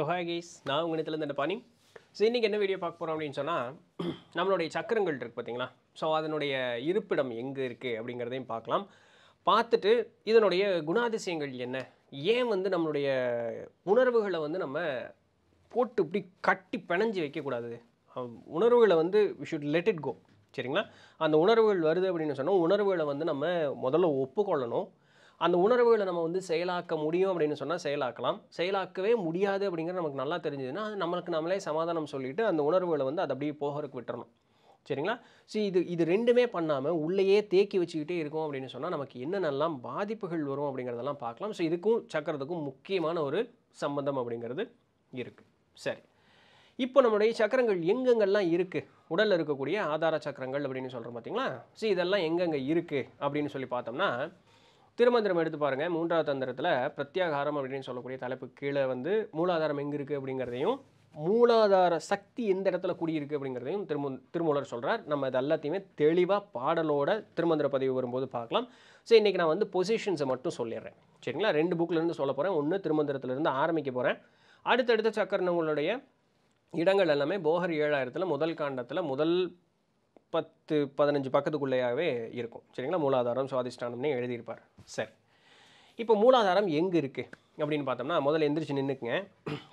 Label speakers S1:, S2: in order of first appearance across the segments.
S1: so hi guys நான் உங்கள் இடத்துல இந்த பாணி ஸோ இன்றைக்கி என்ன வீடியோ பார்க்க போகிறோம் அப்படின்னு சொன்னால் நம்மளுடைய சக்கரங்கள் இருக்குது பார்த்தீங்களா ஸோ அதனுடைய இருப்பிடம் எங்கே இருக்குது அப்படிங்கிறதையும் பார்க்கலாம் பார்த்துட்டு இதனுடைய குணாதிசயங்கள் என்ன ஏன் வந்து நம்மளுடைய உணர்வுகளை வந்து நம்ம போட்டு இப்படி கட்டி பிணைஞ்சு வைக்கக்கூடாது உணர்வுகளை வந்து we should let it go சரிங்களா அந்த உணர்வுகள் வருது அப்படின்னு சொன்னால் உணர்வுகளை வந்து நம்ம முதல்ல ஒப்புக்கொள்ளணும் அந்த உணர்வுகளை நம்ம வந்து செயலாக்க முடியும் அப்படின்னு சொன்னால் செயலாக்கலாம் செயலாக்கவே முடியாது அப்படிங்கிறது நமக்கு நல்லா தெரிஞ்சதுன்னா அது நம்மளுக்கு நம்மளே சமாதானம் சொல்லிவிட்டு அந்த உணர்வுகளை வந்து அது அப்படியே போகிறதுக்கு விட்டுறணும் சரிங்களா ஸோ இது இது ரெண்டுமே பண்ணாமல் உள்ளேயே தேக்கி வச்சுக்கிட்டே இருக்கும் அப்படின்னு சொன்னால் நமக்கு என்னென்னலாம் பாதிப்புகள் வரும் அப்படிங்கிறதெல்லாம் பார்க்கலாம் ஸோ இதுக்கும் சக்கரத்துக்கும் முக்கியமான ஒரு சம்பந்தம் அப்படிங்கிறது இருக்குது சரி இப்போ நம்முடைய சக்கரங்கள் எங்கெங்கெல்லாம் இருக்குது உடலில் இருக்கக்கூடிய ஆதார சக்கரங்கள் அப்படின்னு சொல்கிறோம் பார்த்தீங்களா ஸோ இதெல்லாம் எங்கெங்கே இருக்குது அப்படின்னு சொல்லி பார்த்தோம்னா திருமந்திரம் எடுத்து பாருங்கள் மூன்றாவது தந்திரத்தில் பிரத்யாகாரம் அப்படின்னு சொல்லக்கூடிய தலைப்பு கீழே வந்து மூலாதாரம் எங்கே இருக்குது அப்படிங்கிறதையும் மூலாதார சக்தி எந்த இடத்துல கூடியிருக்கு அப்படிங்கிறதையும் திருமு திருமூலர் சொல்கிறார் நம்ம இது எல்லாத்தையுமே தெளிவாக பாடலோட திருமந்திர பதிவு வரும்போது பார்க்கலாம் ஸோ இன்றைக்கி நான் வந்து பொசிஷன்ஸை மட்டும் சொல்லிடுறேன் சரிங்களா ரெண்டு புக்கிலேருந்து சொல்ல போகிறேன் ஒன்று திருமந்திரத்துலேருந்து ஆரம்பிக்க போகிறேன் அடுத்தடுத்த சக்கரணங்களுடைய இடங்கள் எல்லாமே போகர் ஏழாயிரத்தில் முதல் காண்டத்தில் முதல் பத்து பதினஞ்சு பக்கத்துக்குள்ளேயாவே இருக்கும் சரிங்களா மூலாதாரம் சுவாதிஷ்டானம்னே எழுதியிருப்பார் சரி இப்போ மூலாதாரம் எங்கே இருக்குது அப்படின்னு பார்த்தோம்னா முதல்ல எந்திரிச்சு நின்றுக்குங்க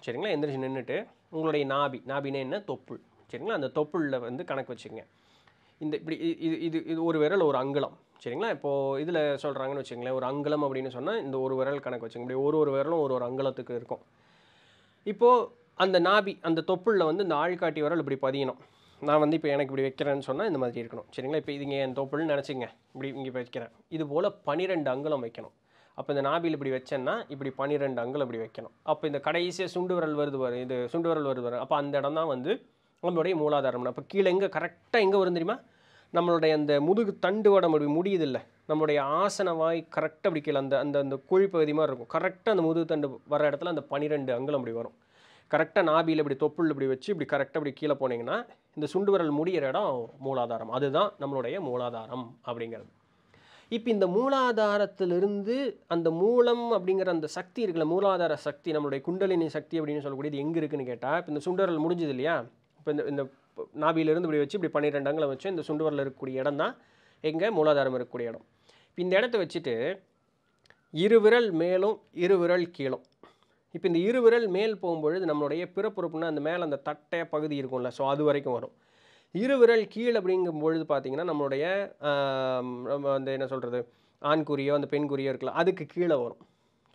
S1: சரிங்களா எந்திரிச்சு நின்றுட்டு உங்களுடைய நாபி நாபினே என்ன தொப்புள் சரிங்களா அந்த தொப்புளில் வந்து கணக்கு வச்சுக்கோங்க இந்த இப்படி இது இது இது ஒரு விரல் ஒரு அங்குலம் சரிங்களா இப்போது இதில் சொல்கிறாங்கன்னு வச்சுங்களேன் ஒரு அங்குலம் அப்படின்னு சொன்னால் இந்த ஒரு விரல் கணக்கு வச்சுங்க இப்படி ஒரு ஒரு விரலும் ஒரு ஒரு அங்குலத்துக்கு இருக்கும் இப்போது அந்த நாபி அந்த தொப்புளில் வந்து இந்த ஆள்காட்டி விரல் இப்படி பதியணும் நான் வந்து இப்போ எனக்கு இப்படி வைக்கிறேன்னு சொன்னால் இந்த மாதிரி இருக்கணும் சரிங்களா இப்போ இதுங்க என் தோப்புன்னு நினச்சிங்க இப்படி இங்கே வைக்கிறேன் இது போல் பன்னிரெண்டு அங்கலம் வைக்கணும் அப்போ இந்த நாபியில் இப்படி வச்சேன்னா இப்படி பன்னிரெண்டு அங்கலம் இப்படி வைக்கணும் அப்போ இந்த கடைசியாக சுண்டு விரல் வருது வரும் இது சுண்டு விரல் வருது வரும் அப்போ அந்த இடம் தான் வந்து நம்மளுடைய மூலாதாரம் அப்போ கீழே எங்கே கரெக்டாக எங்கே வரும் தெரியுமா நம்மளுடைய அந்த முதுகு தண்டுவோட அப்படி முடியுதில்ல நம்மளுடைய ஆசன வாய் கரெக்டாக அப்படி கீழே அந்த அந்த அந்த குழிப்பகுதி மாதிரி இருக்கும் கரெக்டாக அந்த முதுகு தண்டு வர இடத்துல அந்த பன்னிரெண்டு அங்கலம் அப்படி வரும் கரெக்டாக நாபியில் இப்படி தொப்புள் இப்படி வச்சு இப்படி கரெக்டாக இப்படி கீழே போனீங்கன்னா இந்த சுண்டு விரல் முடிகிற இடம் மூலாதாரம் அதுதான் நம்மளுடைய மூலாதாரம் அப்படிங்கிறது இப்போ இந்த மூலாதாரத்திலிருந்து அந்த மூலம் அப்படிங்கிற அந்த சக்தி இருக்குல்ல மூலாதார சக்தி நம்மளுடைய குண்டலினி சக்தி அப்படின்னு சொல்லக்கூடியது எங்கே இருக்குன்னு கேட்டால் இப்போ இந்த சுண்டுவரல் முடிஞ்சது இல்லையா இப்போ இந்த இந்த நாபியிலிருந்து இப்படி வச்சு இப்படி பன்னிரெண்டு வச்சு இந்த சுண்டுவரில் இருக்கக்கூடிய இடம் தான் எங்கே மூலாதாரம் இருக்கக்கூடிய இடம் இப்போ இந்த இடத்த வச்சுட்டு இருவிரல் மேலும் இருவிரல் கீழும் இப்போ இந்த இருவிரல் மேல் போகும்பொழுது நம்மளுடைய பிறப்புறுப்புனா அந்த மேலே அந்த தட்டை பகுதி இருக்கும்ல ஸோ அது வரைக்கும் வரும் இருவிரல் கீழ் அப்படிங்கும் பொழுது பார்த்திங்கன்னா நம்மளுடைய நம்ம வந்து என்ன சொல்கிறது ஆண்குறியோ அந்த பெண்குறியோ இருக்கலாம் அதுக்கு கீழே வரும்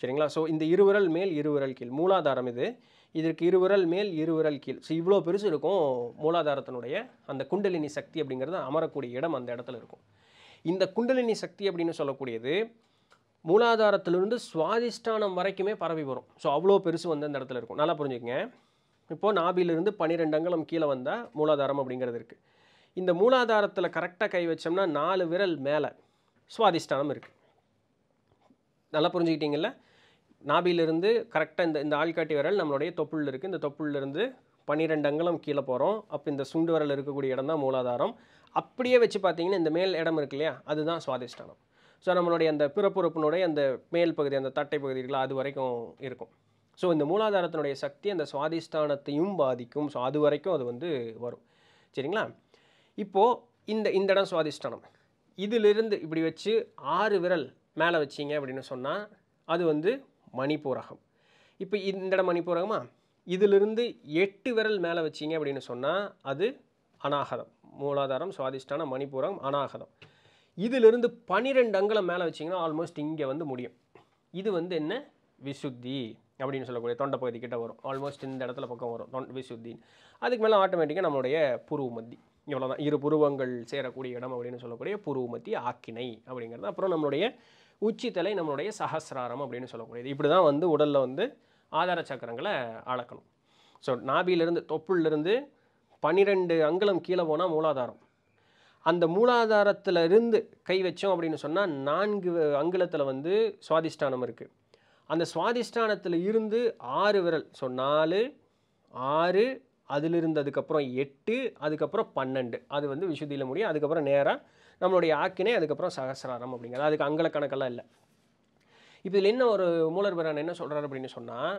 S1: சரிங்களா ஸோ இந்த இருவிரல் மேல் இருவிரல் கீழ் மூலாதாரம் இது இதற்கு இருவிரல் மேல் இருவிரல் கீழ் ஸோ இவ்வளோ பெருசு இருக்கும் மூலாதாரத்தினுடைய அந்த குண்டலினி சக்தி அப்படிங்கிறது அமரக்கூடிய இடம் அந்த இடத்துல இருக்கும் இந்த குண்டலினி சக்தி அப்படின்னு சொல்லக்கூடியது மூலாதாரத்திலிருந்து சுவாதிஷ்டானம் வரைக்குமே பரவி வரும் ஸோ அவ்வளோ பெருசு வந்து அந்த இடத்துல இருக்கும் நல்லா புரிஞ்சுக்கோங்க இப்போது நாபியிலிருந்து பன்னிரெண்டு அங்கலம் கீழே வந்தால் மூலாதாரம் அப்படிங்கிறது இருக்குது இந்த மூலாதாரத்தில் கரெக்டாக கை வச்சோம்னா நாலு விரல் மேலே சுவாதிஷ்டானம் இருக்குது நல்லா புரிஞ்சுக்கிட்டிங்கள நாபிலிருந்து கரெக்டாக இந்த இந்த ஆள்காட்டி விரல் நம்மளுடைய தொப்புள் இருக்குது இந்த தொப்புள்லேருந்து பன்னிரெண்டு அங்கலம் கீழே போகிறோம் அப்போ இந்த சுண்டு விரல் இருக்கக்கூடிய இடம் தான் மூலாதாரம் அப்படியே வச்சு பார்த்தீங்கன்னா இந்த மேல் இடம் இருக்கு இல்லையா அதுதான் சுவாதிஷ்டானம் ஸோ நம்மளுடைய அந்த பிறப்புறுப்பினுடைய அந்த மேல் பகுதி அந்த தட்டை பகுதிகள் அது வரைக்கும் இருக்கும் ஸோ இந்த மூலாதாரத்தினுடைய சக்தி அந்த சுவாதிஷ்டானத்தையும் பாதிக்கும் ஸோ அது வரைக்கும் அது வந்து வரும் சரிங்களா இப்போது இந்த இந்த இடம் சுவாதிஷ்டானம் இதிலிருந்து இப்படி வச்சு ஆறு விரல் மேலே வச்சிங்க அப்படின்னு சொன்னால் அது வந்து மணிப்பூரகம் இப்போ இந்த இடம் மணிப்பூரகமா இதிலிருந்து எட்டு விரல் மேலே வச்சிங்க அப்படின்னு சொன்னால் அது அனாகதம் மூலாதாரம் சுவாதிஷ்டான மணிப்பூரகம் அனாகதம் இதிலிருந்து பனிரெண்டு அங்கலம் மேலே வச்சிங்கன்னா ஆல்மோஸ்ட் இங்கே வந்து முடியும் இது வந்து என்ன விசுத்தி அப்படின்னு சொல்லக்கூடிய தொண்டை பகுதி கிட்டே வரும் ஆல்மோஸ்ட் இந்த இடத்துல பக்கம் வரும் தொண்ட விசுத்தின்னு அதுக்கு மேலே ஆட்டோமேட்டிக்காக நம்மளுடைய புருவ மத்தி இவ்வளோதான் இரு புருவங்கள் சேரக்கூடிய இடம் அப்படின்னு சொல்லக்கூடிய புருவ மத்தி ஆக்கினை அப்படிங்கிறது அப்புறம் நம்மளுடைய உச்சித்தலை நம்மளுடைய சஹசிராரம் அப்படின்னு சொல்லக்கூடியது இப்படி தான் வந்து உடலில் வந்து ஆதார சக்கரங்களை அளக்கணும் ஸோ நாபியிலிருந்து தொப்புளிலிருந்து பன்னிரெண்டு அங்குலம் கீழே போனால் மூலாதாரம் அந்த மூலாதாரத்தில் இருந்து கை வச்சோம் அப்படின்னு சொன்னால் நான்கு அங்குலத்தில் வந்து சுவாதிஷ்டானம் இருக்குது அந்த சுவாதிஷ்டானத்தில் இருந்து ஆறு விரல் ஸோ நாலு ஆறு அதில் அதுக்கப்புறம் எட்டு அதுக்கப்புறம் பன்னெண்டு அது வந்து விசுதியில் முடியும் அதுக்கப்புறம் நேராக நம்மளுடைய ஆக்கினே அதுக்கப்புறம் சகசிராரம் அப்படிங்கிறது அதுக்கு அங்கல கணக்கெல்லாம் இல்லை இப்போ இதில் என்ன ஒரு மூலர் பிரான் என்ன சொல்கிறார் அப்படின்னு சொன்னால்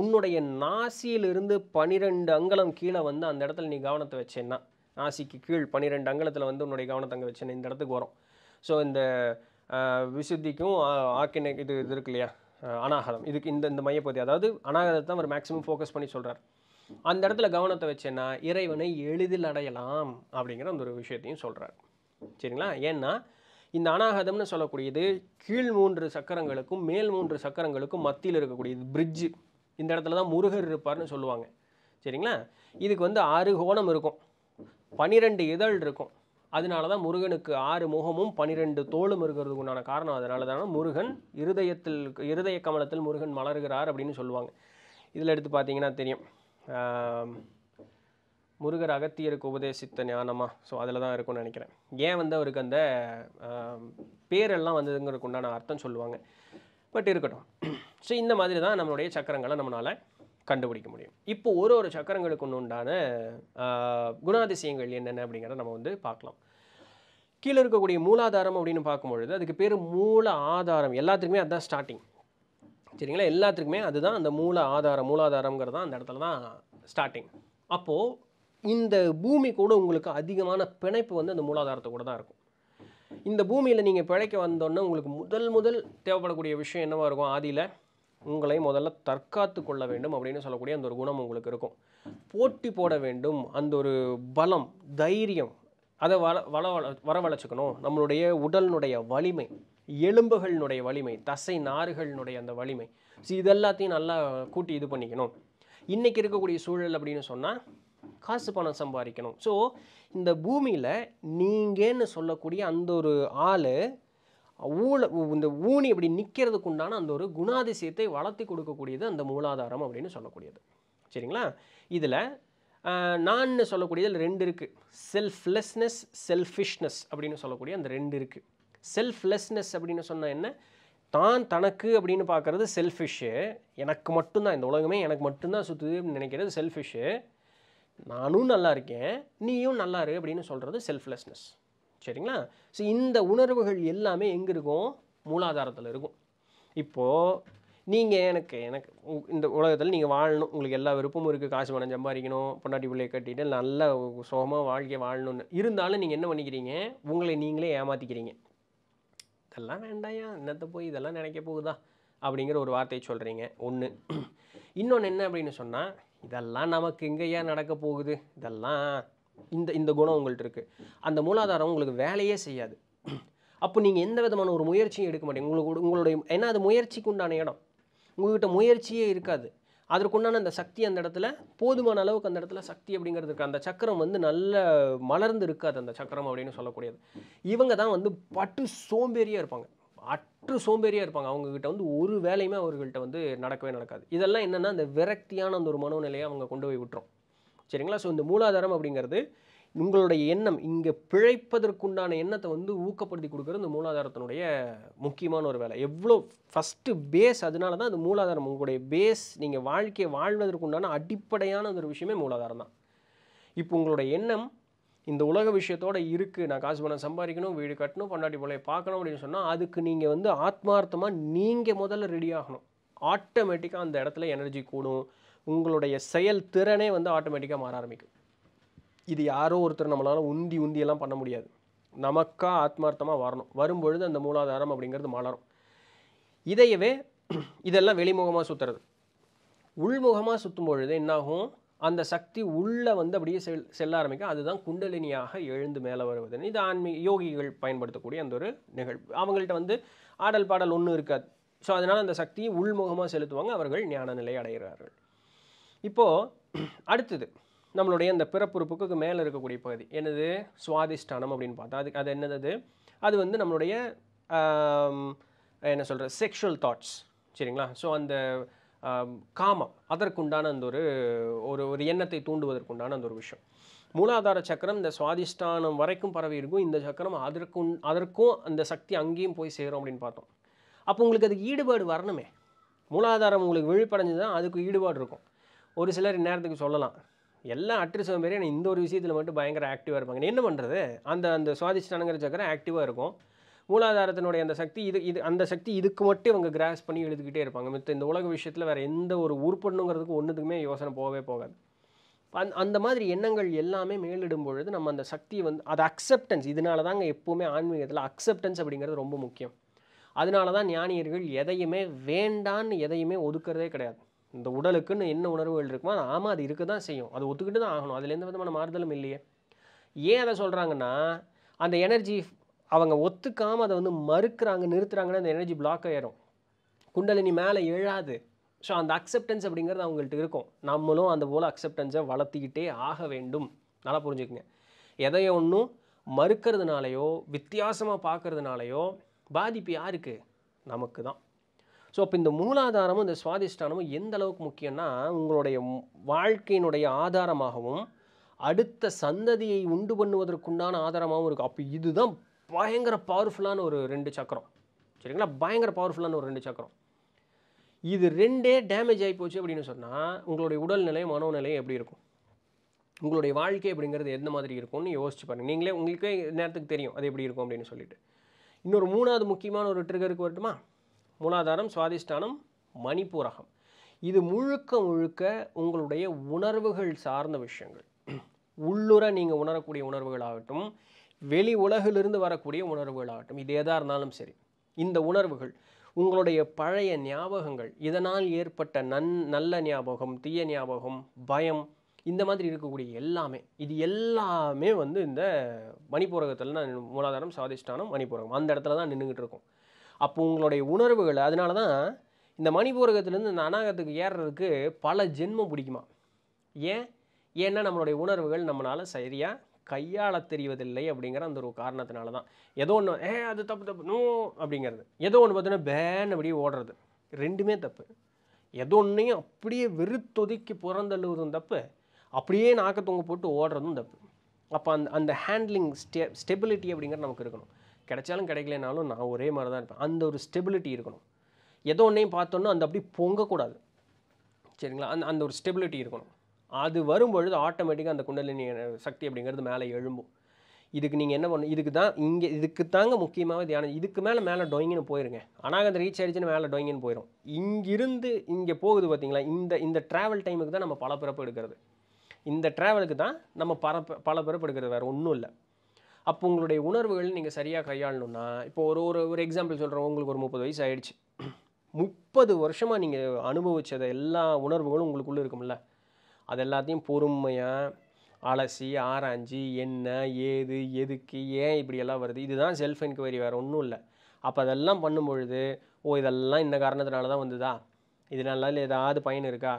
S1: உன்னுடைய நாசியிலிருந்து பனிரெண்டு அங்கலம் கீழே வந்து அந்த இடத்துல நீ கவனத்தை வச்சேன்னா ராசிக்கு கீழ் பன்னிரெண்டு அங்கலத்தில் வந்து உன்னுடைய கவனத்தை வச்சுன்னு இந்த இடத்துக்கு வரும் ஸோ இந்த விசுத்திக்கும் ஆக்கினை இது இது இருக்கு இல்லையா அனாகதம் இதுக்கு இந்த இந்த மையப்பகுதி அதாவது அனாகதத்தை தான் அவர் மேக்ஸிமம் ஃபோக்கஸ் பண்ணி சொல்கிறார் அந்த இடத்துல கவனத்தை வச்சேன்னா இறைவனை எளிதில் அடையலாம் அப்படிங்கிற அந்த ஒரு விஷயத்தையும் சொல்கிறார் சரிங்களா ஏன்னா இந்த அனாகதம்னு சொல்லக்கூடியது கீழ் மூன்று சக்கரங்களுக்கும் மேல் மூன்று சக்கரங்களுக்கும் மத்தியில் இருக்கக்கூடியது பிரிட்ஜு இந்த இடத்துல தான் முருகர் இருப்பார்னு சொல்லுவாங்க சரிங்களா இதுக்கு வந்து ஆறு கோணம் இருக்கும் பனிரெண்டு இதழ் இருக்கும் அதனால தான் முருகனுக்கு ஆறு முகமும் பனிரெண்டு தோளும் இருக்கிறதுக்கு உண்டான காரணம் அதனால தான் முருகன் இருதயத்தில் இருதய கமலத்தில் முருகன் மலர்கிறார் அப்படின்னு சொல்லுவாங்க இதில் எடுத்து பார்த்தீங்கன்னா தெரியும் முருகர் அகத்தியருக்கு உபதேசித்த ஞானமாக ஸோ அதில் தான் இருக்கும்னு நினைக்கிறேன் ஏன் வந்து அவருக்கு அந்த பேரெல்லாம் வந்ததுங்கிறதுக்கு உண்டான அர்த்தம் சொல்லுவாங்க பட் இருக்கட்டும் ஸோ இந்த மாதிரி தான் நம்மளுடைய சக்கரங்களை நம்மளால் கண்டுபிடிக்க முடியும் இப்போ ஒரு ஒரு சக்கரங்களுக்கு உண்டான குணாதிசயங்கள் என்னென்ன அப்படிங்கிறத நம்ம வந்து பார்க்கலாம் கீழே இருக்கக்கூடிய மூலாதாரம் அப்படின்னு பார்க்கும்பொழுது அதுக்கு பேர் மூல ஆதாரம் எல்லாத்துக்குமே அதுதான் ஸ்டார்டிங் சரிங்களா எல்லாத்துக்குமே அதுதான் அந்த மூல ஆதாரம் மூலாதாரங்கிறது தான் அந்த இடத்துல தான் ஸ்டார்டிங் அப்போது இந்த பூமி கூட உங்களுக்கு அதிகமான பிணைப்பு வந்து அந்த மூலாதாரத்தை கூட தான் இருக்கும் இந்த பூமியில் நீங்கள் பிழைக்க வந்தோன்னே உங்களுக்கு முதல் முதல் தேவைப்படக்கூடிய விஷயம் என்னவாக இருக்கும் ஆதியில் உங்களை முதல்ல தற்காத்து கொள்ள வேண்டும் அப்படின்னு சொல்லக்கூடிய அந்த ஒரு குணம் உங்களுக்கு இருக்கும் போட்டி போட வேண்டும் அந்த ஒரு பலம் தைரியம் அதை வள வள வள வரவழைச்சிக்கணும் நம்மளுடைய உடலினுடைய வலிமை எலும்புகளினுடைய வலிமை தசை நாறுகளினுடைய அந்த வலிமை ஸோ இது எல்லாத்தையும் நல்லா கூட்டி இது பண்ணிக்கணும் இன்றைக்கி இருக்கக்கூடிய சூழல் அப்படின்னு சொன்னால் காசு பணம் சம்பாதிக்கணும் ஸோ இந்த பூமியில் நீங்கன்னு சொல்லக்கூடிய அந்த ஒரு ஆள் ஊழ இந்த ஊனி இப்படி நிற்கிறதுக்கு உண்டான அந்த ஒரு குணாதிசயத்தை வளர்த்தி கொடுக்கக்கூடியது அந்த மூலாதாரம் அப்படின்னு சொல்லக்கூடியது சரிங்களா இதில் நான் சொல்லக்கூடியதில் ரெண்டு இருக்குது செல்ஃப்லெஸ்னஸ் செல்ஃபிஷ்னஸ் அப்படின்னு சொல்லக்கூடிய அந்த ரெண்டு இருக்குது செல்ஃப்லெஸ்னஸ் அப்படின்னு சொன்னால் என்ன தான் தனக்கு அப்படின்னு பார்க்குறது செல்ஃபிஷ்ஷு எனக்கு மட்டும்தான் இந்த உலகமே எனக்கு மட்டும்தான் சுற்றுது அப்படின்னு நினைக்கிறது செல்ஃபிஷ்ஷு நானும் நல்லா இருக்கேன் நீயும் நல்லா இரு அப்படின்னு சொல்கிறது செல்ஃப்லெஸ்னஸ் சரிங்களா ஸோ இந்த உணர்வுகள் எல்லாமே எங்கே இருக்கும் மூலாதாரத்தில் இருக்கும் இப்போது நீங்கள் எனக்கு எனக்கு இந்த உலகத்தில் நீங்கள் வாழணும் உங்களுக்கு எல்லா விருப்பமும் இருக்குது காசு பணம் சம்பாதிக்கணும் பொண்டாட்டி பிள்ளையை கட்டிட்டு நல்ல சுகமாக வாழ்க்கையை வாழணும்னு இருந்தாலும் நீங்கள் என்ன பண்ணிக்கிறீங்க உங்களை நீங்களே ஏமாற்றிக்கிறீங்க இதெல்லாம் வேண்டாயா என்னத்தை போய் இதெல்லாம் நினைக்க போகுதா அப்படிங்கிற ஒரு வார்த்தையை சொல்கிறீங்க ஒன்று இன்னொன்று என்ன அப்படின்னு சொன்னால் இதெல்லாம் நமக்கு எங்கேயா நடக்க போகுது இதெல்லாம் இந்த இந்த குணம் உங்கள்கிட்ட இருக்குது அந்த மூலாதாரம் உங்களுக்கு வேலையே செய்யாது அப்போ நீங்கள் எந்த விதமான ஒரு முயற்சியும் எடுக்க மாட்டீங்க உங்களுக்கு உங்களுடைய ஏன்னா அது முயற்சிக்கு உண்டான இடம் உங்கள்கிட்ட முயற்சியே இருக்காது அதற்குண்டான அந்த சக்தி அந்த இடத்துல போதுமான அளவுக்கு அந்த இடத்துல சக்தி அப்படிங்கிறது இருக்குது அந்த சக்கரம் வந்து நல்ல மலர்ந்து இருக்காது அந்த சக்கரம் அப்படின்னு சொல்லக்கூடியது இவங்க தான் வந்து பட்டு சோம்பேறியாக இருப்பாங்க அற்று சோம்பேறியாக இருப்பாங்க அவங்கக்கிட்ட வந்து ஒரு வேலையுமே அவர்கள்ட்ட வந்து நடக்கவே நடக்காது இதெல்லாம் என்னென்னா அந்த விரக்தியான அந்த ஒரு மனோநிலையை அவங்க கொண்டு போய் விட்டுரும் சரிங்களா ஸோ இந்த மூலாதாரம் அப்படிங்கிறது உங்களுடைய எண்ணம் இங்கே பிழைப்பதற்குண்டான எண்ணத்தை வந்து ஊக்கப்படுத்தி கொடுக்குறது இந்த மூலாதாரத்தினுடைய முக்கியமான ஒரு வேலை எவ்வளோ ஃபஸ்ட்டு பேஸ் அதனால தான் அந்த மூலாதாரம் உங்களுடைய பேஸ் நீங்கள் வாழ்க்கையை வாழ்வதற்குண்டான அடிப்படையான ஒரு விஷயமே மூலாதாரம் தான் இப்போ உங்களுடைய எண்ணம் இந்த உலக விஷயத்தோடு இருக்குது நான் காசு பணம் சம்பாதிக்கணும் வீடு கட்டணும் பண்டாட்டி பிள்ளைய பார்க்கணும் அப்படின்னு சொன்னால் அதுக்கு நீங்கள் வந்து ஆத்மார்த்தமாக நீங்கள் முதல்ல ரெடி ஆகணும் ஆட்டோமேட்டிக்காக அந்த இடத்துல எனர்ஜி கூடும் உங்களுடைய செயல் திறனே வந்து ஆட்டோமேட்டிக்காக மாற ஆரம்பிக்கும் இது யாரோ ஒருத்தர் நம்மளால் உந்தி உந்தியெல்லாம் பண்ண முடியாது நமக்காக ஆத்மார்த்தமாக வரணும் வரும்பொழுது அந்த மூலாதாரம் அப்படிங்கிறது மலரும் இதையவே இதெல்லாம் வெளிமுகமாக சுற்றுறது உள்முகமாக சுற்றும் பொழுது என்னாகும் அந்த சக்தி உள்ளே வந்து அப்படியே செல் செல்ல ஆரம்பிக்கும் அதுதான் குண்டலினியாக எழுந்து மேலே வருவது இது ஆன்மீக யோகிகள் பயன்படுத்தக்கூடிய அந்த ஒரு நிகழ்வு அவங்கள்ட்ட வந்து ஆடல் பாடல் ஒன்றும் இருக்காது ஸோ அதனால் அந்த சக்தியை உள்முகமாக செலுத்துவாங்க அவர்கள் ஞான நிலை அடைகிறார்கள் இப்போது அடுத்தது நம்மளுடைய இந்த பிறப்புறுப்புக்கு மேலே இருக்கக்கூடிய பகுதி என்னது சுவாதிஷ்டானம் அப்படின்னு பார்த்தா அது அது என்னது அது வந்து நம்மளுடைய என்ன சொல்கிற செக்ஷுவல் தாட்ஸ் சரிங்களா ஸோ அந்த காமம் அதற்குண்டான அந்த ஒரு ஒரு ஒரு எண்ணத்தை தூண்டுவதற்குண்டான அந்த ஒரு விஷயம் மூலாதார சக்கரம் இந்த சுவாதிஷ்டானம் வரைக்கும் பரவி இருக்கும் இந்த சக்கரம் அதற்கும் அதற்கும் அந்த சக்தி அங்கேயும் போய் சேரும் அப்படின்னு பார்த்தோம் அப்போ உங்களுக்கு அதுக்கு ஈடுபாடு வரணுமே மூலாதாரம் உங்களுக்கு விழிப்படைஞ்சு தான் அதுக்கு ஈடுபாடு இருக்கும் ஒரு சிலர் இந்நேரத்துக்கு சொல்லலாம் எல்லாம் அட்ரிஸ் சோம்பேறி ஆனால் இந்த ஒரு விஷயத்தில் மட்டும் பயங்கர ஆக்டிவாக இருப்பாங்க என்ன பண்ணுறது அந்த அந்த சுவாதிஷ்டானங்கிற சக்கரம் ஆக்டிவாக இருக்கும் மூலாதாரத்தினுடைய அந்த சக்தி இது இது அந்த சக்தி இதுக்கு மட்டும் இவங்க கிராஸ் பண்ணி எழுதுக்கிட்டே இருப்பாங்க மித்த இந்த உலக விஷயத்தில் வேறு எந்த ஒரு உருப்படணுங்கிறதுக்கு ஒன்றுத்துக்குமே யோசனை போகவே போகாது அந் அந்த மாதிரி எண்ணங்கள் எல்லாமே மேலிடும் பொழுது நம்ம அந்த சக்தியை வந்து அது அக்செப்டன்ஸ் இதனால தாங்க எப்போவுமே ஆன்மீகத்தில் அக்செப்டன்ஸ் அப்படிங்கிறது ரொம்ப முக்கியம் அதனால தான் ஞானியர்கள் எதையுமே வேண்டான்னு எதையுமே ஒதுக்கிறதே கிடையாது இந்த உடலுக்குன்னு என்ன உணர்வுகள் இருக்குமோ அது ஆமாம் அது இருக்க தான் செய்யும் அது ஒத்துக்கிட்டு தான் ஆகணும் அதில் எந்த விதமான மாறுதலும் இல்லையே ஏன் அதை சொல்கிறாங்கன்னா அந்த எனர்ஜி அவங்க ஒத்துக்காமல் அதை வந்து மறுக்கிறாங்க நிறுத்துறாங்கன்னா அந்த எனர்ஜி பிளாக் ஆயிரும் குண்டலினி மேலே எழாது ஸோ அந்த அக்செப்டன்ஸ் அப்படிங்கிறது அவங்கள்ட்ட இருக்கும் நம்மளும் அந்த போல் அக்செப்டன்ஸை வளர்த்திக்கிட்டே ஆக வேண்டும் நல்லா புரிஞ்சுக்குங்க எதையோ ஒன்றும் மறுக்கிறதுனாலையோ வித்தியாசமாக பார்க்குறதுனாலையோ பாதிப்பு யாருக்கு நமக்கு தான் ஸோ அப்போ இந்த மூலாதாரமும் இந்த சுவாதிஷ்டானமும் எந்த அளவுக்கு முக்கியம்னா உங்களுடைய வாழ்க்கையினுடைய ஆதாரமாகவும் அடுத்த சந்ததியை உண்டு பண்ணுவதற்குண்டான ஆதாரமாகவும் இருக்கும் அப்போ இதுதான் பயங்கர பவர்ஃபுல்லான ஒரு ரெண்டு சக்கரம் சரிங்களா பயங்கர பவர்ஃபுல்லான ஒரு ரெண்டு சக்கரம் இது ரெண்டே டேமேஜ் ஆகி போச்சு அப்படின்னு சொன்னால் உங்களுடைய உடல்நிலை மனோநிலையும் எப்படி இருக்கும் உங்களுடைய வாழ்க்கை அப்படிங்கிறது எந்த மாதிரி இருக்கும்னு யோசிச்சு பாருங்கள் நீங்களே உங்களுக்கே நேரத்துக்கு தெரியும் அது எப்படி இருக்கும் அப்படின்னு சொல்லிட்டு இன்னொரு மூணாவது முக்கியமான ஒரு ட்ரிகருக்கு வரட்டுமா மூலாதாரம் சுவாதிஷ்டானம் மணிப்பூரகம் இது முழுக்க முழுக்க உங்களுடைய உணர்வுகள் சார்ந்த விஷயங்கள் உள்ளுர நீங்கள் உணரக்கூடிய உணர்வுகளாகட்டும் வெளி உலகிலிருந்து வரக்கூடிய உணர்வுகளாகட்டும் இது எதாக இருந்தாலும் சரி இந்த உணர்வுகள் உங்களுடைய பழைய ஞாபகங்கள் இதனால் ஏற்பட்ட நன் நல்ல ஞாபகம் தீய ஞாபகம் பயம் இந்த மாதிரி இருக்கக்கூடிய எல்லாமே இது எல்லாமே வந்து இந்த மணிப்பூரகத்தில் தான் மூலாதாரம் சுவாதிஷ்டானம் மணிப்பூரகம் அந்த இடத்துல தான் நின்றுக்கிட்டு இருக்கும் அப்போ உங்களுடைய உணர்வுகள் அதனால தான் இந்த மணிபூரகத்துலேருந்து இந்த அநாகத்துக்கு ஏறுறதுக்கு பல ஜென்மம் பிடிக்குமா ஏன் ஏன்னா நம்மளுடைய உணர்வுகள் நம்மளால் சரியாக கையாள தெரிவதில்லை அப்படிங்கிற அந்த ஒரு காரணத்தினால தான் ஏதோ ஒன்று ஏ அது தப்பு தப்பு நோ அப்படிங்கிறது ஏதோ ஒன்று பார்த்தோன்னா பேன் அப்படியே ஓடுறது ரெண்டுமே தப்பு ஏதோ ஒன்றையும் அப்படியே வெறுத்தொதுக்கி புறந்தள்ளுவதும் தப்பு அப்படியே நாக்கத்தொங்க போட்டு ஓடுறதும் தப்பு அப்போ அந்த அந்த ஹேண்ட்லிங் ஸ்டெ ஸ்டெபிலிட்டி அப்படிங்கிறது நமக்கு இருக்கணும் கிடைச்சாலும் கிடைக்கலனாலும் நான் ஒரே மாதிரி தான் இருப்பேன் அந்த ஒரு ஸ்டெபிலிட்டி இருக்கணும் ஏதோ ஒன்றையும் பார்த்தோன்னா அந்த அப்படி பொங்கக்கூடாது சரிங்களா அந்த அந்த ஒரு ஸ்டெபிலிட்டி இருக்கணும் அது வரும்பொழுது ஆட்டோமேட்டிக்காக அந்த குண்டலினி சக்தி அப்படிங்கிறது மேலே எழும்பும் இதுக்கு நீங்கள் என்ன பண்ணணும் இதுக்கு தான் இங்கே இதுக்கு தாங்க முக்கியமாக தியானம் இதுக்கு மேலே மேலே டொயிங்கன்னு போயிருங்க ஆனால் அந்த ரீச் ஆகிடுச்சுன்னு மேலே டொயிங்கன்னு போயிடும் இங்கிருந்து இங்கே போகுது பார்த்தீங்களா இந்த இந்த ட்ராவல் டைமுக்கு தான் நம்ம பல பிறப்பு எடுக்கிறது இந்த ட்ராவலுக்கு தான் நம்ம பரப்பு பல பிறப்பு எடுக்கிறது வேறு ஒன்றும் இல்லை அப்போ உங்களுடைய உணர்வுகள் நீங்கள் சரியாக கையாளணும்னா இப்போ ஒரு ஒரு ஒரு எக்ஸாம்பிள் சொல்கிறோம் உங்களுக்கு ஒரு முப்பது வயசு ஆகிடுச்சு முப்பது வருஷமாக நீங்கள் அனுபவித்த எல்லா உணர்வுகளும் உங்களுக்குள்ளே இருக்கும்ல அது எல்லாத்தையும் பொறுமையாக அலசி ஆராய்ஞ்சி என்ன ஏது எதுக்கு ஏன் இப்படியெல்லாம் வருது இதுதான் செல்ஃப் என்கொயரி வேறு ஒன்றும் இல்லை அப்போ அதெல்லாம் பண்ணும்பொழுது ஓ இதெல்லாம் இந்த காரணத்தினால தான் வந்துதா இதனால ஏதாவது பயன் இருக்கா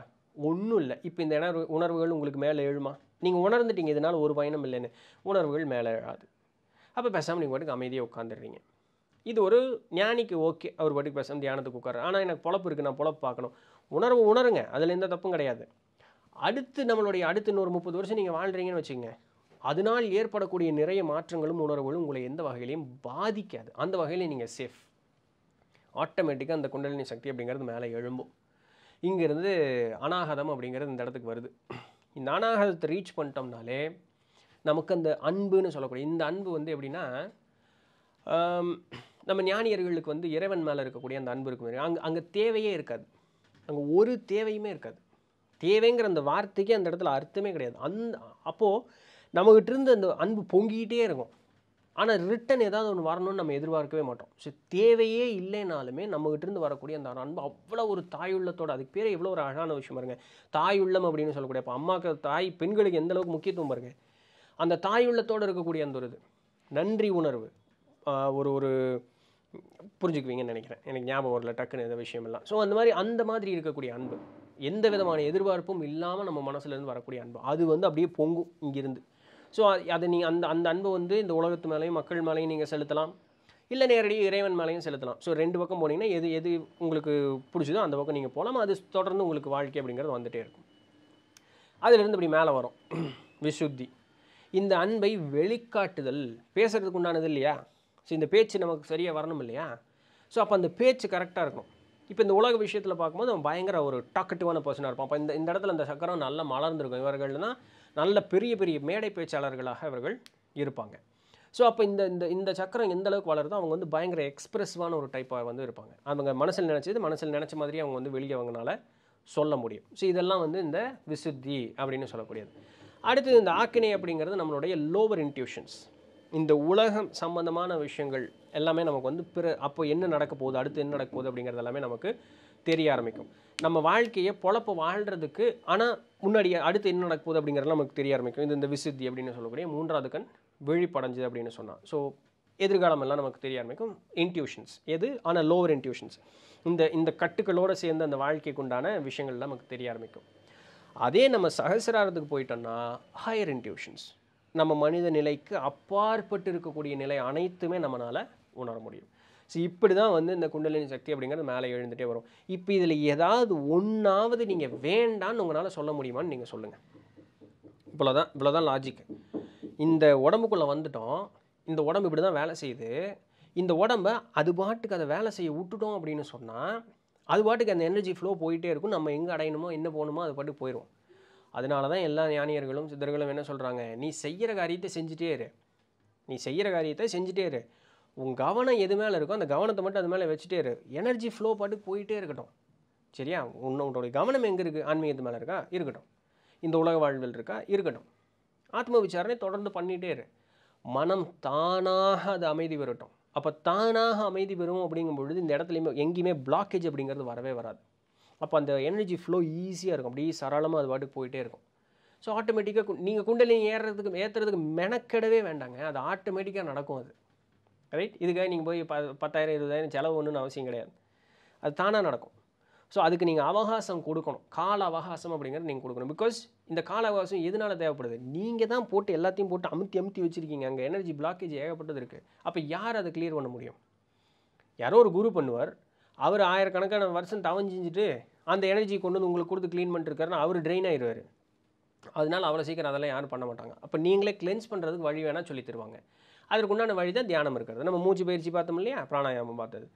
S1: ஒன்றும் இல்லை இப்போ இந்த உணர்வுகள் உங்களுக்கு மேலே எழுமா நீங்கள் உணர்ந்துட்டீங்க இதனால் ஒரு பயனும் இல்லைன்னு உணர்வுகள் மேலே எழாது அப்போ பேசாமல் நீங்கள் பாட்டுக்கு அமைதியாக உட்காந்துடுறீங்க இது ஒரு ஞானிக்கு ஓகே அவர் பாட்டுக்கு பேசாமல் தியானத்துக்கு உட்காரு ஆனால் எனக்கு பொழப்பு இருக்குது நான் பொழப்பு பார்க்கணும் உணர்வு உணருங்க அதில் எந்த தப்பும் கிடையாது அடுத்து நம்மளுடைய அடுத்து இன்னொரு முப்பது வருஷம் நீங்கள் வாழ்கிறீங்கன்னு வச்சுங்க அதனால் ஏற்படக்கூடிய நிறைய மாற்றங்களும் உணர்வுகளும் உங்களை எந்த வகையிலையும் பாதிக்காது அந்த வகையிலையும் நீங்கள் சேஃப் ஆட்டோமேட்டிக்காக அந்த குண்டலினி சக்தி அப்படிங்கிறது மேலே எழும்பும் இங்கேருந்து அனாகதம் அப்படிங்கிறது இந்த இடத்துக்கு வருது இந்த அனாகதத்தை ரீச் பண்ணிட்டோம்னாலே நமக்கு அந்த அன்புன்னு சொல்லக்கூடிய இந்த அன்பு வந்து எப்படின்னா நம்ம ஞானியர்களுக்கு வந்து இறைவன் மேலே இருக்கக்கூடிய அந்த அன்பு இருக்கும் அங்கே அங்கே தேவையே இருக்காது அங்கே ஒரு தேவையுமே இருக்காது தேவைங்கிற அந்த வார்த்தைக்கே அந்த இடத்துல அர்த்தமே கிடையாது அந்த அப்போது நம்மகிட்ட இருந்து அந்த அன்பு பொங்கிக்கிட்டே இருக்கும் ஆனால் ரிட்டன் ஏதாவது ஒன்று வரணும்னு நம்ம எதிர்பார்க்கவே மாட்டோம் ஸோ தேவையே இல்லைனாலுமே இருந்து வரக்கூடிய அந்த அன்பு அவ்வளோ ஒரு உள்ளத்தோடு அதுக்கு பேர் எவ்வளோ ஒரு அழகான விஷயம் பாருங்க தாயுள்ளம் அப்படின்னு சொல்லக்கூடிய அப்போ அம்மாவுக்கு தாய் பெண்களுக்கு எந்த அளவுக்கு முக்கியத்துவம் பாருங்கள் அந்த தாய் உள்ளத்தோடு இருக்கக்கூடிய அந்த ஒரு இது நன்றி உணர்வு ஒரு ஒரு புரிஞ்சுக்குவீங்கன்னு நினைக்கிறேன் எனக்கு ஞாபகம் வரல டக்குன்னு இந்த விஷயமெல்லாம் ஸோ அந்த மாதிரி அந்த மாதிரி இருக்கக்கூடிய அன்பு எந்த விதமான எதிர்பார்ப்பும் இல்லாமல் நம்ம மனசுலேருந்து வரக்கூடிய அன்பு அது வந்து அப்படியே பொங்கும் இங்கேருந்து ஸோ அதை நீங்கள் அந்த அந்த அன்பை வந்து இந்த உலகத்து மேலேயும் மக்கள் மேலேயும் நீங்கள் செலுத்தலாம் இல்லை நேரடியாக இறைவன் மேலேயும் செலுத்தலாம் ஸோ ரெண்டு பக்கம் போனீங்கன்னா எது எது உங்களுக்கு பிடிச்சதோ அந்த பக்கம் நீங்கள் போகலாம் அது தொடர்ந்து உங்களுக்கு வாழ்க்கை அப்படிங்கிறது வந்துகிட்டே இருக்கும் அதிலிருந்து இப்படி மேலே வரும் விசுத்தி இந்த அன்பை வெளிக்காட்டுதல் பேசுகிறதுக்கு உண்டானது இல்லையா ஸோ இந்த பேச்சு நமக்கு சரியாக வரணும் இல்லையா ஸோ அப்போ அந்த பேச்சு கரெக்டாக இருக்கும் இப்போ இந்த உலக விஷயத்தில் பார்க்கும்போது அவன் பயங்கர ஒரு டாக்கட்டிவான பர்சனாக இருப்பான் அப்போ இந்த இந்த இடத்துல அந்த சக்கரம் நல்லா மலர்ந்துருக்கும் இவர்கள்னா நல்ல பெரிய பெரிய மேடை பேச்சாளர்களாக இவர்கள் இருப்பாங்க ஸோ அப்போ இந்த இந்த இந்த சக்கரம் எந்த அளவுக்கு வளருதோ அவங்க வந்து பயங்கர எக்ஸ்ப்ரெஸிவான ஒரு டைப்பாக வந்து இருப்பாங்க அவங்க மனசில் நினச்சது மனசில் நினச்ச மாதிரி அவங்க வந்து வெளியே அவங்களால சொல்ல முடியும் ஸோ இதெல்லாம் வந்து இந்த விசுத்தி அப்படின்னு சொல்லக்கூடியது அடுத்தது இந்த ஆக்கினை அப்படிங்கிறது நம்மளுடைய லோவர் இன்ட்யூஷன்ஸ் இந்த உலகம் சம்பந்தமான விஷயங்கள் எல்லாமே நமக்கு வந்து பிற அப்போ என்ன நடக்க போகுது அடுத்து என்ன நடக்க போகுது அப்படிங்கிறது எல்லாமே நமக்கு தெரிய ஆரம்பிக்கும் நம்ம வாழ்க்கையை பொழப்ப வாழ்கிறதுக்கு ஆனால் முன்னாடி அடுத்து என்ன நடக்க போகுது அப்படிங்கிறது நமக்கு தெரிய ஆரம்பிக்கும் இது இந்த விசித்தி அப்படின்னு சொல்லக்கூடிய மூன்றாவது கண் விழிப்படைஞ்சது அப்படின்னு சொன்னால் ஸோ எதிர்காலம் எல்லாம் நமக்கு தெரிய ஆரம்பிக்கும் இன்ட்யூஷன்ஸ் எது ஆனால் லோவர் இன்ட்யூஷன்ஸ் இந்த இந்த கட்டுகளோடு சேர்ந்த அந்த வாழ்க்கைக்குண்டான விஷயங்கள்லாம் நமக்கு தெரிய ஆரம்பிக்கும் அதே நம்ம சகசிராரத்துக்கு போயிட்டோன்னா ஹையர் இன்ட்யூஷன்ஸ் நம்ம மனித நிலைக்கு அப்பாற்பட்டு இருக்கக்கூடிய நிலை அனைத்துமே நம்மளால் உணர முடியும் ஸோ இப்படி தான் வந்து இந்த குண்டலினி சக்தி அப்படிங்கிறது மேலே எழுந்துகிட்டே வரும் இப்போ இதில் ஏதாவது ஒன்றாவது நீங்கள் வேண்டான்னு உங்களால் சொல்ல முடியுமான்னு நீங்கள் சொல்லுங்கள் இவ்வளோ தான் இவ்வளோ தான் லாஜிக் இந்த உடம்புக்குள்ளே வந்துட்டோம் இந்த உடம்பு இப்படி தான் வேலை செய்யுது இந்த உடம்பை அது பாட்டுக்கு அதை வேலை செய்ய விட்டுட்டோம் அப்படின்னு சொன்னால் அது பாட்டுக்கு அந்த எனர்ஜி ஃப்ளோ போயிட்டே இருக்கும் நம்ம எங்கே அடையணுமோ என்ன போகணுமோ அது பாட்டு போயிடும் அதனால தான் எல்லா ஞானியர்களும் சித்தர்களும் என்ன சொல்கிறாங்க நீ செய்கிற காரியத்தை செஞ்சுட்டே இரு நீ செய்கிற காரியத்தை செஞ்சுட்டே இரு உன் கவனம் எது மேலே இருக்கோ அந்த கவனத்தை மட்டும் அது மேலே வச்சுட்டே இரு எனர்ஜி ஃப்ளோ பாட்டுக்கு போயிட்டே இருக்கட்டும் சரியா உன்னோடைய கவனம் எங்கே இருக்குது ஆன்மீகத்து மேலே இருக்கா இருக்கட்டும் இந்த உலக வாழ்வில் இருக்கா இருக்கட்டும் ஆத்ம விசாரணை தொடர்ந்து பண்ணிகிட்டே இரு மனம் தானாக அது அமைதி பெறட்டும் அப்போ தானாக அமைதி பெறும் அப்படிங்கும் பொழுது இந்த இடத்துலையுமே எங்கேயுமே பிளாக்கேஜ் அப்படிங்கிறது வரவே வராது அப்போ அந்த எனர்ஜி ஃப்ளோ ஈஸியாக இருக்கும் அப்படியே சரளமாக அது பாட்டுக்கு போயிட்டே இருக்கும் ஸோ ஆட்டோமேட்டிக்காக நீங்கள் குண்டலினி ஏறுறதுக்கு ஏற்றுறதுக்கு மெனக்கெடவே வேண்டாங்க அது ஆட்டோமேட்டிக்காக நடக்கும் அது ரைட் இதுக்காக நீங்கள் போய் ப பத்தாயிரம் இருபதாயிரம் செலவு ஒன்றுன்னு அவசியம் கிடையாது அது தானாக நடக்கும் ஸோ அதுக்கு நீங்கள் அவகாசம் கொடுக்கணும் கால அவகாசம் அப்படிங்கிறத நீங்கள் கொடுக்கணும் பிகாஸ் இந்த கால அவகாசம் எதனால் தேவைப்படுது நீங்கள் தான் போட்டு எல்லாத்தையும் போட்டு அமுத்தி அமுத்தி வச்சுருக்கீங்க அங்கே எனர்ஜி பிளாக்கேஜ் ஏகப்பட்டது இருக்குது அப்போ யார் அதை கிளியர் பண்ண முடியும் யாரோ ஒரு குரு பண்ணுவார் அவர் ஆயிரக்கணக்கான வருஷம் தவஞ்சிஞ்சிட்டு அந்த எனர்ஜி கொண்டு வந்து உங்களுக்கு கொடுத்து க்ளீன் பண்ணிட்டுருக்காருன்னா அவர் ட்ரெயின் ஆயிடுவார் அதனால் அவ்வளோ சீக்கிரம் அதெல்லாம் யாரும் பண்ண மாட்டாங்க அப்போ நீங்களே கிளென்ஸ் பண்ணுறதுக்கு வழி வேணால் சொல்லி தருவாங்க அதற்குண்டான வழி தான் தியானம் இருக்கிறது நம்ம மூச்சு பயிற்சி பார்த்தோம் இல்லையா பிராணாயாமம் பார்த்தது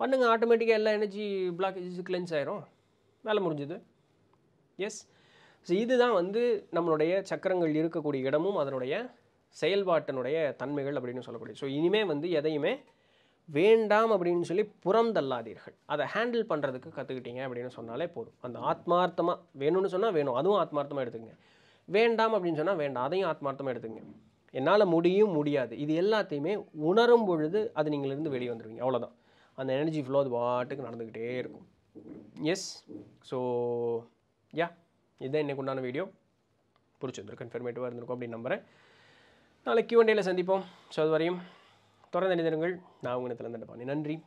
S1: பண்ணுங்கள் ஆட்டோமேட்டிக்காக எல்லா எனர்ஜி பிளாக்கேஜ் கிளென்ஸ் ஆயிரும் வேலை முடிஞ்சுது எஸ் ஸோ இதுதான் வந்து நம்மளுடைய சக்கரங்கள் இருக்கக்கூடிய இடமும் அதனுடைய செயல்பாட்டினுடைய தன்மைகள் அப்படின்னு சொல்லக்கூடிய ஸோ இனிமேல் வந்து எதையுமே வேண்டாம் அப்படின்னு சொல்லி புறம் தள்ளாதீர்கள் அதை ஹேண்டில் பண்ணுறதுக்கு கற்றுக்கிட்டீங்க அப்படின்னு சொன்னாலே போதும் அந்த ஆத்மார்த்தமாக வேணும்னு சொன்னால் வேணும் அதுவும் ஆத்மார்த்தமாக எடுத்துங்க வேண்டாம் அப்படின்னு சொன்னால் வேண்டாம் அதையும் ஆத்மார்த்தமாக எடுத்துங்க என்னால் முடியும் முடியாது இது எல்லாத்தையுமே உணரும் பொழுது அது நீங்களிருந்து வெளியே வந்துடுவீங்க அவ்வளோதான் அந்த எனர்ஜி ஃப்ளோ அது வாட்டுக்கு நடந்துக்கிட்டே இருக்கும் எஸ் ஸோ யா இதுதான் இன்றைக்கு உண்டான வீடியோ பிடிச்சிருந்துருக்கும் இன்ஃபர்மேட்டிவாக இருந்திருக்கும் அப்படின்னு நம்புகிறேன் நாளைக்கு டேயில் சந்திப்போம் ஸோ அது வரையும் தொடர்ந்து நினைந்திருங்கள் நான் உங்கள் இடத்துல நன்றி